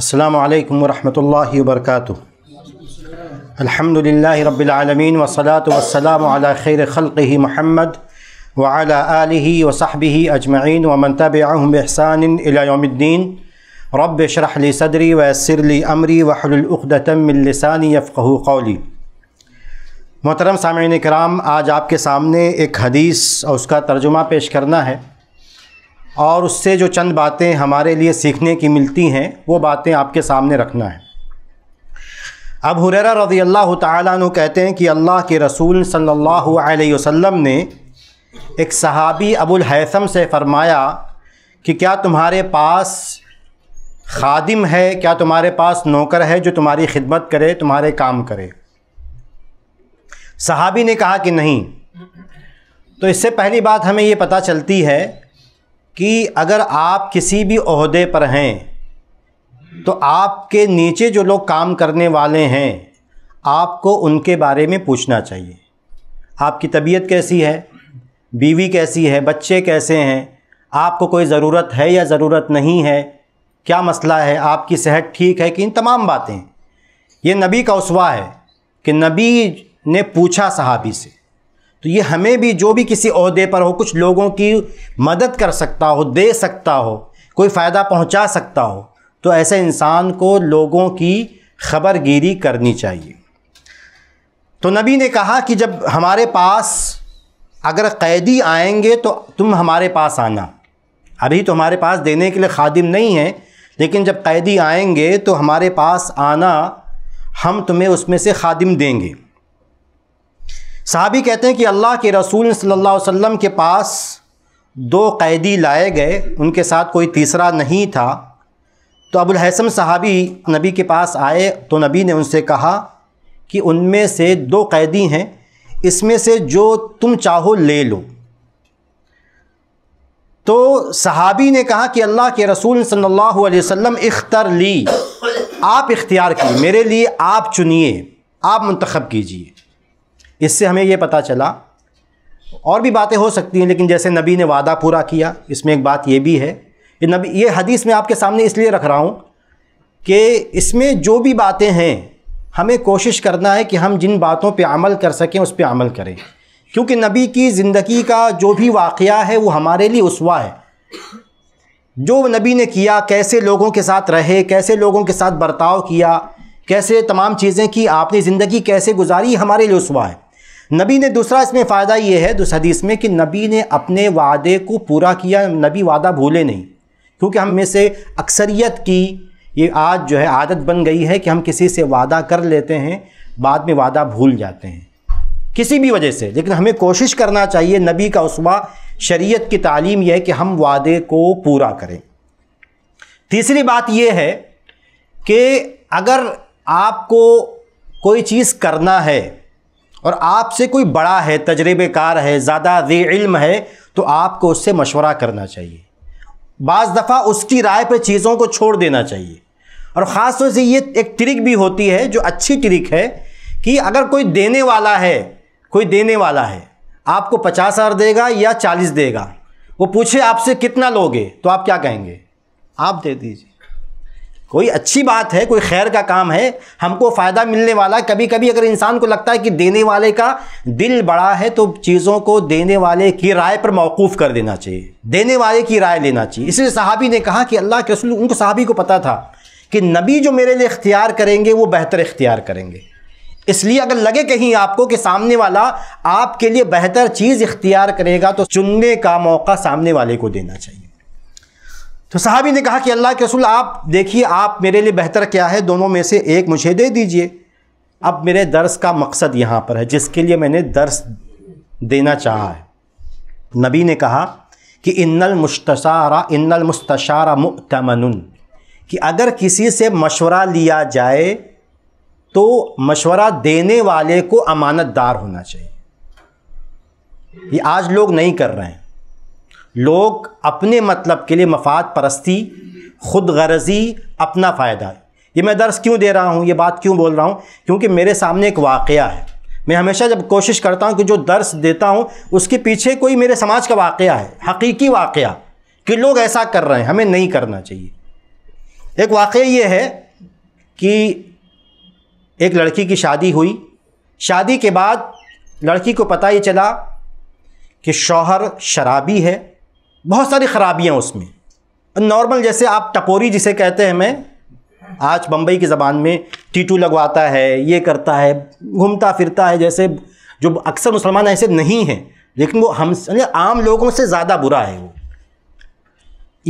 अल्लाम वालेकुम वरक व बरकातुहू अल्हम्दुलिल्लाहि रब्बिल आलमीन खैर खल़ मुहम्मद व अला वसाहबी व सहबिही अजमईन व मन तबिअहुम रब शरह सदरी वसरली अमरी व हलुल कौली मोहतरम सामीन कराम आज आपके सामने एक हदीस और उसका तर्जुमा पेश करना है और उससे जो चंद बातें हमारे लिए सीखने की मिलती हैं वो बातें आपके सामने रखना है अब हुरर रज़ी अल्लाह तु कहते हैं कि अल्लाह के रसूल सल्लल्लाहु अलैहि वसल्लम ने एक सहाबी अबुल हैसम से फ़रमाया कि क्या तुम्हारे पास खादिम है क्या तुम्हारे पास नौकर है जो तुम्हारी खिदमत करे तुम्हारे काम करे सहाबी ने कहा कि नहीं तो इससे पहली बात हमें ये पता चलती है कि अगर आप किसी भी अहदे पर हैं तो आपके नीचे जो लोग काम करने वाले हैं आपको उनके बारे में पूछना चाहिए आपकी तबीयत कैसी है बीवी कैसी है बच्चे कैसे हैं आपको कोई ज़रूरत है या ज़रूरत नहीं है क्या मसला है आपकी सेहत ठीक है कि इन तमाम बातें ये नबी का उसवा है कि नबी ने पूछा सहाबी से तो ये हमें भी जो भी किसी अहदे पर हो कुछ लोगों की मदद कर सकता हो दे सकता हो कोई फ़ायदा पहुंचा सकता हो तो ऐसे इंसान को लोगों की खबरगिरी करनी चाहिए तो नबी ने कहा कि जब हमारे पास अगर कैदी आएंगे तो तुम हमारे पास आना अभी तो हमारे पास देने के लिए खादिम नहीं है लेकिन जब कैदी आएंगे तो हमारे पास आना हम तुम्हें उसमें से खादिम देंगे साहबी कहते हैं कि अल्लाह के रसूल सल्लल्लाहु अलैहि वसल्लम के पास दो कैदी लाए गए उनके साथ कोई तीसरा नहीं था तो अबुल हैसम साहबी नबी के पास आए तो नबी ने उनसे कहा कि उनमें से दो कैदी हैं इसमें से जो तुम चाहो ले लो तो सहाबी ने कहा कि अल्लाह के रसूल सल्लल्लाहु अलैहि वसल्लम इख्तर ली आप इख्तियार की मेरे लिए आप चुनिए आप मंतखब कीजिए इससे हमें ये पता चला और भी बातें हो सकती हैं लेकिन जैसे नबी ने वादा पूरा किया इसमें एक बात ये भी है ये नबी ये हदीस मैं आपके सामने इसलिए रख रहा हूँ कि इसमें जो भी बातें हैं हमें कोशिश करना है कि हम जिन बातों पे अमल कर सकें उस पे अमल करें क्योंकि नबी की ज़िंदगी का जो भी वाक़ है वो हमारे लिए उसवा है जो नबी ने किया कैसे लोगों के साथ रहे कैसे लोगों के साथ बर्ताव किया कैसे तमाम चीज़ें की आपने ज़िंदगी कैसे गुजारी हमारे लिए उसवा है नबी ने दूसरा इसमें फ़ायदा ये है दूसरा हदीस में कि नबी ने अपने वादे को पूरा किया नबी वादा भूले नहीं क्योंकि हम में से अक्सरियत की ये आज जो है आदत बन गई है कि हम किसी से वादा कर लेते हैं बाद में वादा भूल जाते हैं किसी भी वजह से लेकिन हमें कोशिश करना चाहिए नबी का उसवा शरीयत की तालीम यह है कि हम वादे को पूरा करें तीसरी बात यह है कि अगर आपको कोई चीज़ करना है और आपसे कोई बड़ा है तजर्बेकार है ज़्यादा रे इल्म है तो आपको उससे मशवरा करना चाहिए बज़ दफ़ा उसकी राय पर चीज़ों को छोड़ देना चाहिए और ख़ास तौर से ये एक ट्रिक भी होती है जो अच्छी ट्रिक है कि अगर कोई देने वाला है कोई देने वाला है आपको पचास हज़ार देगा या चालीस देगा वो पूछे आपसे कितना लोगे तो आप क्या कहेंगे आप दे दीजिए कोई अच्छी बात है कोई खैर का काम है हमको फ़ायदा मिलने वाला कभी कभी अगर इंसान को लगता है कि देने वाले का दिल बड़ा है तो चीज़ों को देने वाले की राय पर मौकूफ़ कर देना चाहिए देने वाले की राय लेना चाहिए इसलिए सहाबी ने कहा कि अल्लाह के रसूल उनको सहाबी को पता था कि नबी जो मेरे लिए इख्तियार करेंगे वो बेहतर इख्तियार करेंगे इसलिए अगर लगे कहीं आपको कि सामने वाला आपके लिए बेहतर चीज़ इख्तियार करेगा तो चुनने का मौका सामने वाले को देना चाहिए तो साहबी ने कहा कि अल्लाह के रसूल आप देखिए आप मेरे लिए बेहतर क्या है दोनों में से एक मुझे दे दीजिए अब मेरे दर्स का मकसद यहाँ पर है जिसके लिए मैंने दर्स देना चाहा है नबी ने कहा कि इन्नल मुश्तारा इन्नल मुस्तारा मुतमन कि अगर किसी से मशवरा लिया जाए तो मशवरा देने वाले को अमानतदार होना चाहिए ये आज लोग नहीं कर रहे हैं लोग अपने मतलब के लिए मफाद परस्ती खुद गर्जी अपना फ़ायदा ये मैं दर्स क्यों दे रहा हूँ ये बात क्यों बोल रहा हूँ क्योंकि मेरे सामने एक वाक़ है मैं हमेशा जब कोशिश करता हूँ कि जो दर्स देता हूँ उसके पीछे कोई मेरे समाज का वाक़ है हकीकी वाक़ कि लोग ऐसा कर रहे हैं हमें नहीं करना चाहिए एक वाक़ ये है कि एक लड़की की शादी हुई शादी के बाद लड़की को पता ही चला कि शौहर शराबी है बहुत सारी ख़राबियाँ उसमें नॉर्मल जैसे आप टपोरी जिसे कहते हैं मैं आज बम्बई की ज़बान में टीटू लगवाता है ये करता है घूमता फिरता है जैसे जो अक्सर मुसलमान ऐसे नहीं हैं लेकिन वो हम आम लोगों से ज़्यादा बुरा है वो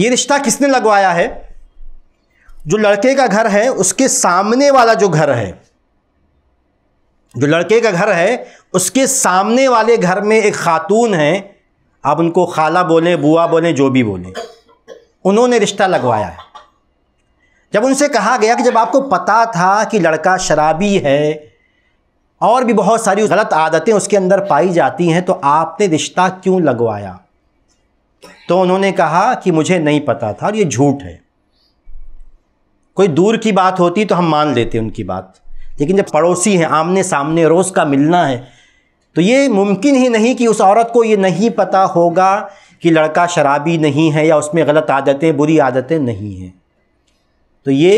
ये रिश्ता किसने लगवाया है जो लड़के का घर है उसके सामने वाला जो घर है जो लड़के का घर है उसके सामने वाले घर में एक खातून है आप उनको खाला बोलें बुआ बोलें जो भी बोलें उन्होंने रिश्ता लगवाया है जब उनसे कहा गया कि जब आपको पता था कि लड़का शराबी है और भी बहुत सारी गलत आदतें उसके अंदर पाई जाती हैं तो आपने रिश्ता क्यों लगवाया तो उन्होंने कहा कि मुझे नहीं पता था और ये झूठ है कोई दूर की बात होती तो हम मान लेते उनकी बात लेकिन जब पड़ोसी हैं आमने सामने रोज़ का मिलना है तो ये मुमकिन ही नहीं कि उस औरत को ये नहीं पता होगा कि लड़का शराबी नहीं है या उसमें गलत आदतें बुरी आदतें नहीं हैं तो ये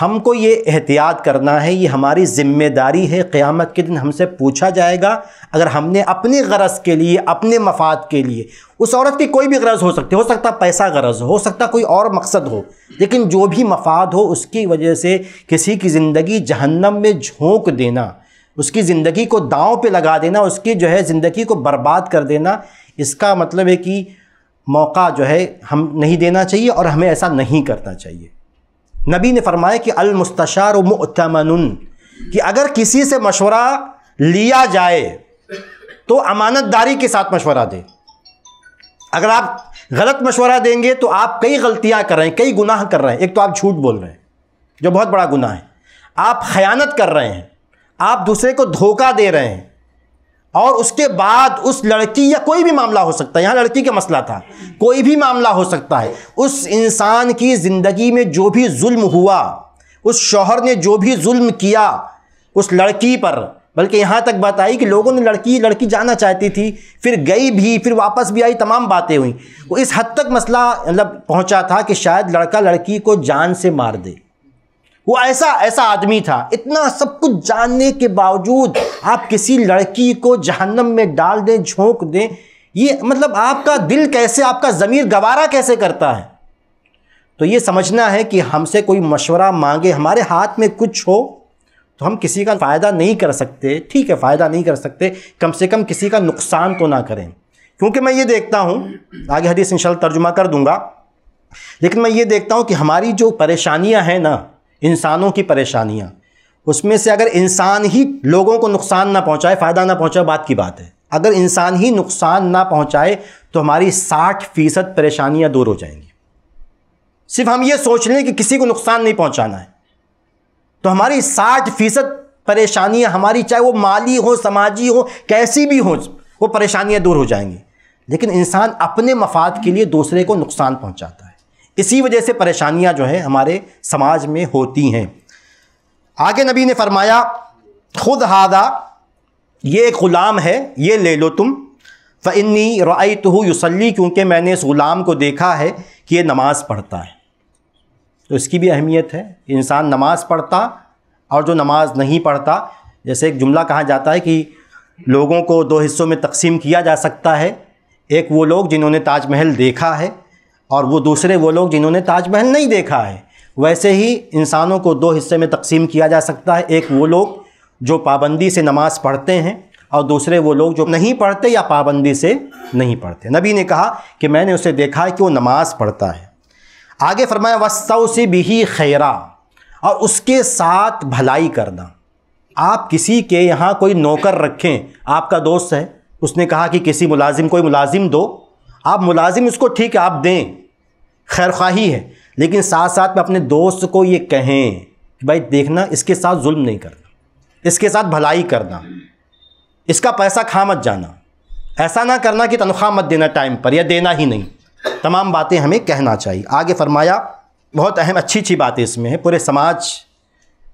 हमको ये एहतियात करना है ये हमारी ज़िम्मेदारी है क़्यामत के दिन हमसे पूछा जाएगा अगर हमने अपने गरज के लिए अपने मफाद के लिए उस औरत की कोई भी गरज हो सकती हो सकता पैसा गरज हो सकता कोई और मकसद हो लेकिन जो भी मफाद हो उसकी वजह से किसी की ज़िंदगी जहन्नम में झोंक देना उसकी ज़िंदगी को दांव पे लगा देना उसकी जो है ज़िंदगी को बर्बाद कर देना इसका मतलब है कि मौका जो है हम नहीं देना चाहिए और हमें ऐसा नहीं करना चाहिए नबी ने फरमाया कि अलमुस्तार मतमन कि अगर किसी से मशवरा लिया जाए तो अमानतदारी के साथ मशवरा दे अगर आप गलत मशवरा देंगे तो आप कई गलतियां कर रहे हैं कई गुनाह कर रहे हैं एक तो आप झूठ बोल रहे हैं जो बहुत बड़ा गुनाह है आप खयानत कर रहे हैं आप दूसरे को धोखा दे रहे हैं और उसके बाद उस लड़की या कोई भी मामला हो सकता है यहाँ लड़की का मसला था कोई भी मामला हो सकता है उस इंसान की ज़िंदगी में जो भी जुल्म हुआ उस शोहर ने जो भी जुल्म किया उस लड़की पर बल्कि यहाँ तक बात आई कि लोगों ने लड़की लड़की जाना चाहती थी फिर गई भी फिर वापस भी आई तमाम बातें हुई वो इस हद तक मसला मतलब पहुँचा था कि शायद लड़का लड़की को जान से मार दे वो ऐसा ऐसा आदमी था इतना सब कुछ जानने के बावजूद आप किसी लड़की को जहन्नम में डाल दें झोंक दें ये मतलब आपका दिल कैसे आपका ज़मीर गवारा कैसे करता है तो ये समझना है कि हमसे कोई मशवरा मांगे हमारे हाथ में कुछ हो तो हम किसी का फ़ायदा नहीं कर सकते ठीक है फ़ायदा नहीं कर सकते कम से कम किसी का नुकसान तो ना करें क्योंकि मैं ये देखता हूँ आगे हदीस इंशाल्लाह तर्जुमा कर दूंगा लेकिन मैं ये देखता हूँ कि हमारी जो परेशानियाँ हैं ना इंसानों की परेशानियाँ उसमें से अगर इंसान ही लोगों को नुकसान ना पहुँचाए फ़ायदा ना पहुँचाए बात की बात है अगर इंसान ही नुकसान ना पहुँचाए तो हमारी साठ फीसद परेशानियाँ दूर हो जाएंगी सिर्फ हम ये सोच लें कि किसी को नुकसान नहीं पहुँचाना है तो हमारी साठ फीसद परेशानियाँ हमारी चाहे वो माली हो समाजी हो कैसी भी हो वो परेशानियाँ दूर हो जाएंगी लेकिन इंसान अपने मफाद के लिए दूसरे को नुकसान पहुँचाता है इसी वजह से परेशानियां जो हैं हमारे समाज में होती हैं आगे नबी ने फरमाया खुद हादा ये एक ग़ुलाम है ये ले लो तुम फ़न्नी रईत तो युसली क्योंकि मैंने इस ग़ुलाम को देखा है कि ये नमाज़ पढ़ता है तो इसकी भी अहमियत है इंसान नमाज़ पढ़ता और जो नमाज़ नहीं पढ़ता जैसे एक जुमला कहा जाता है कि लोगों को दो हिस्सों में तकसीम किया जा सकता है एक वो लोग जिन्होंने ताजमहल देखा है और वो दूसरे वो लोग जिन्होंने ताजमहल नहीं देखा है वैसे ही इंसानों को दो हिस्से में तकसीम किया जा सकता है एक वो लोग जो पाबंदी से नमाज़ पढ़ते हैं और दूसरे वो लोग जो नहीं पढ़ते या पाबंदी से नहीं पढ़ते नबी ने कहा कि मैंने उसे देखा है कि वो नमाज़ पढ़ता है आगे फरमाया वस्तव से बिही खैरा और उसके साथ भलाई करना आप किसी के यहाँ कोई नौकर रखें आपका दोस्त है उसने कहा कि किसी मुलाजिम कोई मुलाजिम दो आप मुलाजिम उसको ठीक है आप दें खैर है लेकिन साथ साथ में अपने दोस्त को ये कहें कि भाई देखना इसके साथ जुल्म नहीं करना इसके साथ भलाई करना इसका पैसा खा मत जाना ऐसा ना करना कि तनख्वाह मत देना टाइम पर या देना ही नहीं तमाम बातें हमें कहना चाहिए आगे फरमाया बहुत अहम अच्छी अच्छी बातें इसमें है पूरे समाज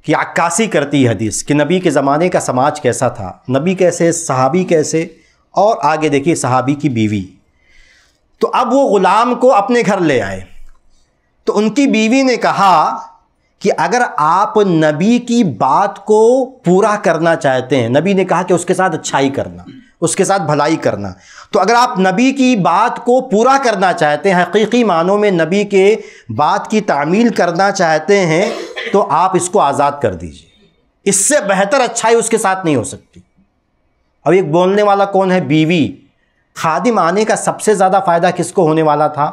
की अक्कासी करती है हदीस कि नबी के ज़माने का समाज कैसा था नबी कैसे सहाबी कैसे और आगे देखिए सहाबी की बीवी तो अब वो ग़ुलाम को अपने घर ले आए तो उनकी बीवी ने कहा कि अगर आप नबी की बात को पूरा करना चाहते हैं नबी ने कहा कि उसके साथ अच्छाई करना उसके साथ भलाई करना तो अगर आप नबी की बात को पूरा करना चाहते हैं हकीकी मानों में नबी के बात की तामील करना चाहते हैं तो आप इसको आज़ाद कर दीजिए इससे बेहतर अच्छाई उसके साथ नहीं हो सकती अब एक बोलने वाला कौन है बीवी खादिम आने का सबसे ज़्यादा फ़ायदा किसको होने वाला था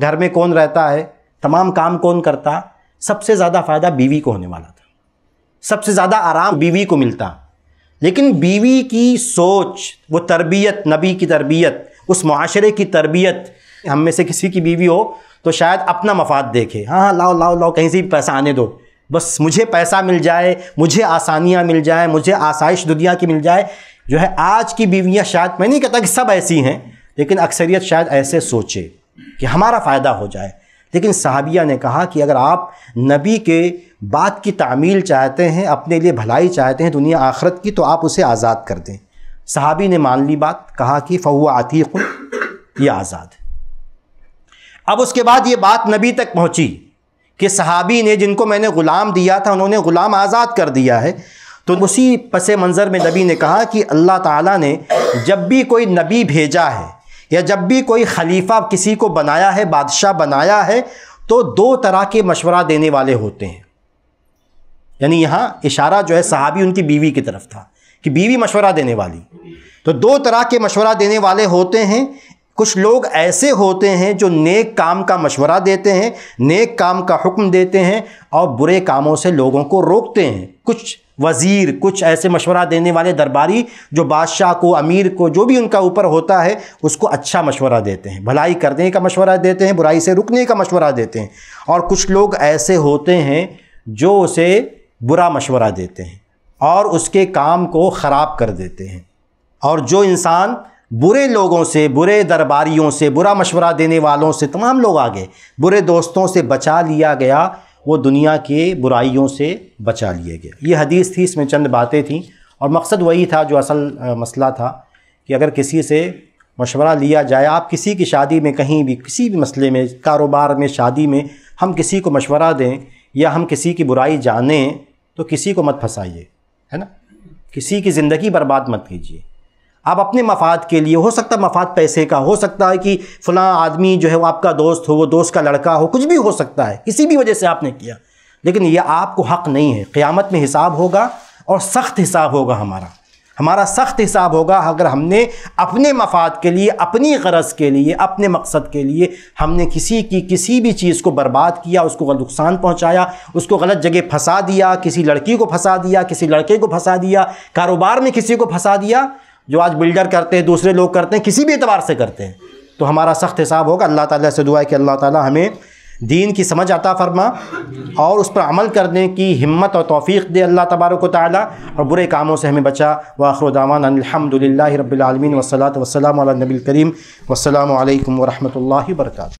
घर में कौन रहता है तमाम काम कौन करता सबसे ज़्यादा फ़ायदा बीवी को होने वाला था सबसे ज़्यादा आराम बीवी को मिलता लेकिन बीवी की सोच वो तरबियत नबी की तरबियत उस माशरे की तरबियत हम में से किसी की बीवी हो तो शायद अपना मफाद देखे हाँ हाँ लाओ लाओ लाओ कहीं से भी पैसा आने दो बस मुझे पैसा मिल जाए मुझे आसानियाँ मिल जाए मुझे आसाइश दुनिया की मिल जाए जो है आज की बीवियाँ शायद मैं नहीं कहता कि सब ऐसी हैं लेकिन अक्सरियत शायद ऐसे सोचे कि हमारा फ़ायदा हो जाए लेकिन साहबिया ने कहा कि अगर आप नबी के बात की तामील चाहते हैं अपने लिए भलाई चाहते हैं दुनिया आखरत की तो आप उसे आज़ाद कर दें साहबी ने मान ली बात कहा कि फ़हुआ आतीक़ ये आज़ाद अब उसके बाद ये बात नबी तक पहुँची कि सहाबी ने जिनको मैंने ग़ुलाम दिया था उन्होंने ग़ुलाम आज़ाद कर दिया है तो उसी पस मंज़र में नबी ने कहा कि अल्लाह ताला ने जब भी कोई नबी भेजा है या जब भी कोई खलीफा किसी को बनाया है बादशाह बनाया है तो दो तरह के मशवरा देने वाले होते हैं यानी यहाँ इशारा जो है सहाबी उनकी बीवी की तरफ था कि बीवी मशवरा देने वाली तो दो तरह के मशवरा देने वाले होते हैं कुछ लोग ऐसे होते हैं जो नेक काम का मशवरा देते हैं नेक काम का हुक्म देते हैं और बुरे कामों से लोगों को रोकते हैं कुछ वज़ीर कुछ ऐसे मशवरा देने वाले दरबारी जो बादशाह को अमीर को जो भी उनका ऊपर होता है उसको अच्छा मशवरा देते हैं भलाई करने का मशवरा देते हैं बुराई से रुकने का मशवरा देते हैं और कुछ लोग ऐसे होते हैं जो उसे बुरा मशवरा देते हैं और उसके काम को ख़राब कर देते हैं और जो इंसान बुरे लोगों से बुरे दरबारियों से बुरा मशवरा देने वालों से तमाम लोग आ गए बुरे दोस्तों से बचा लिया गया वो दुनिया के बुराइयों से बचा लिए गए ये हदीस थी इसमें चंद बातें थीं और मकसद वही था जो असल मसला था कि अगर किसी से मशवरा लिया जाए आप किसी की शादी में कहीं भी किसी भी मसले में कारोबार में शादी में हम किसी को मशवरा दें या हम किसी की बुराई जानें तो किसी को मत फंसाइए है ना किसी की ज़िंदगी बर्बाद मत कीजिए आप अपने मफाद के लिए हो सकता है मफाद पैसे का हो सकता है कि फ़लाँ आदमी जो है वो आपका दोस्त हो वो दोस्त का लड़का हो कुछ भी हो सकता है किसी भी वजह से आपने किया लेकिन ये आपको हक़ नहीं है क़्यामत में हिसाब होगा और सख्त हिसाब होगा हमारा हमारा सख्त हिसाब होगा अगर हमने अपने मफाद के लिए अपनी गरज के लिए अपने मकसद के लिए हमने किसी की किसी भी चीज़ को बर्बाद किया उसको नुकसान पहुंचाया उसको गलत जगह फंसा दिया किसी लड़की को फंसा दिया किसी लड़के को फंसा दिया कारोबार में किसी को फंसा दिया जो आज बिल्डर करते हैं दूसरे लोग करते हैं किसी भी एतबार से करते हैं तो हमारा सख्त हिसाब होगा अल्लाह ताला से दुआ है कि अल्लाह ताला हमें दीन की समझ आता फरमा और उस पर अमल करने की हिम्मत और तोफ़ी दे अल्लाह तबारक ताली और बुरे कामों से हमें बचा वाखरुदामान अलहमदिल्ला रबालमीन वसलात वसलम नबी करीम वसलम वरहमल वर्का